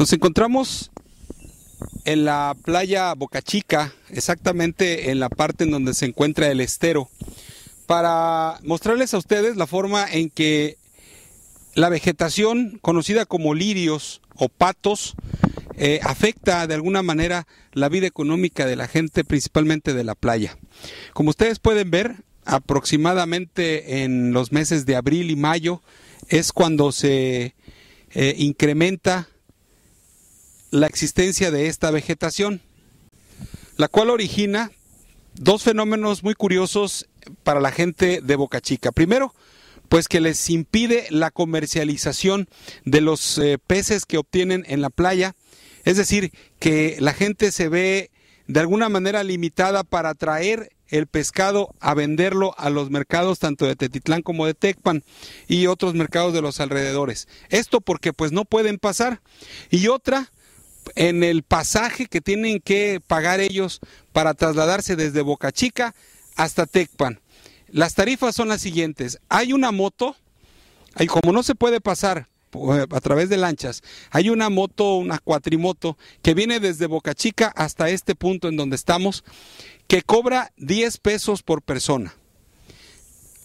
Nos encontramos en la playa Boca Chica, exactamente en la parte en donde se encuentra el estero, para mostrarles a ustedes la forma en que la vegetación conocida como lirios o patos eh, afecta de alguna manera la vida económica de la gente, principalmente de la playa. Como ustedes pueden ver, aproximadamente en los meses de abril y mayo es cuando se eh, incrementa la existencia de esta vegetación, la cual origina dos fenómenos muy curiosos para la gente de Boca Chica. Primero, pues que les impide la comercialización de los eh, peces que obtienen en la playa, es decir, que la gente se ve de alguna manera limitada para traer el pescado a venderlo a los mercados tanto de Tetitlán como de Tecpan y otros mercados de los alrededores. Esto porque pues no pueden pasar. Y otra, en el pasaje que tienen que pagar ellos para trasladarse desde Boca Chica hasta Tecpan. Las tarifas son las siguientes. Hay una moto, y como no se puede pasar eh, a través de lanchas, hay una moto, una cuatrimoto, que viene desde Boca Chica hasta este punto en donde estamos, que cobra 10 pesos por persona.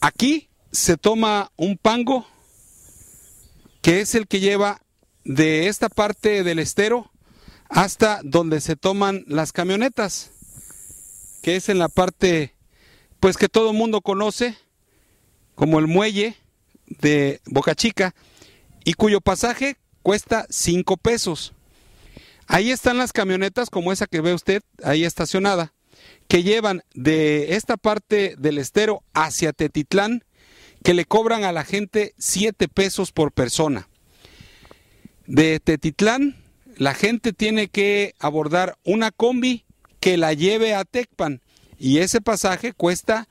Aquí se toma un pango, que es el que lleva de esta parte del estero hasta donde se toman las camionetas, que es en la parte, pues que todo el mundo conoce, como el muelle de Boca Chica, y cuyo pasaje cuesta 5 pesos. Ahí están las camionetas como esa que ve usted ahí estacionada, que llevan de esta parte del estero hacia Tetitlán, que le cobran a la gente 7 pesos por persona. De Tetitlán la gente tiene que abordar una combi que la lleve a Tecpan y ese pasaje cuesta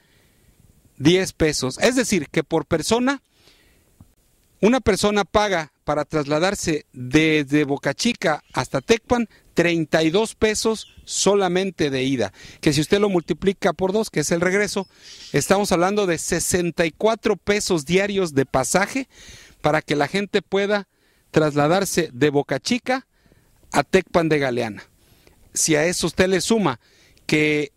10 pesos. Es decir, que por persona, una persona paga para trasladarse desde Boca Chica hasta Tecpan 32 pesos solamente de ida. Que si usted lo multiplica por dos, que es el regreso, estamos hablando de 64 pesos diarios de pasaje para que la gente pueda trasladarse de Boca Chica a Tecpan de Galeana. Si a eso usted le suma que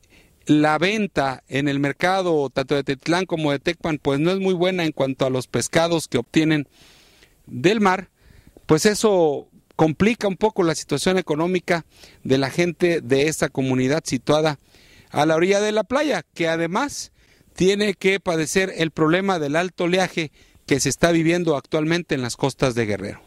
la venta en el mercado tanto de Tetlán como de Tecpan pues no es muy buena en cuanto a los pescados que obtienen del mar, pues eso complica un poco la situación económica de la gente de esta comunidad situada a la orilla de la playa, que además tiene que padecer el problema del alto oleaje que se está viviendo actualmente en las costas de Guerrero.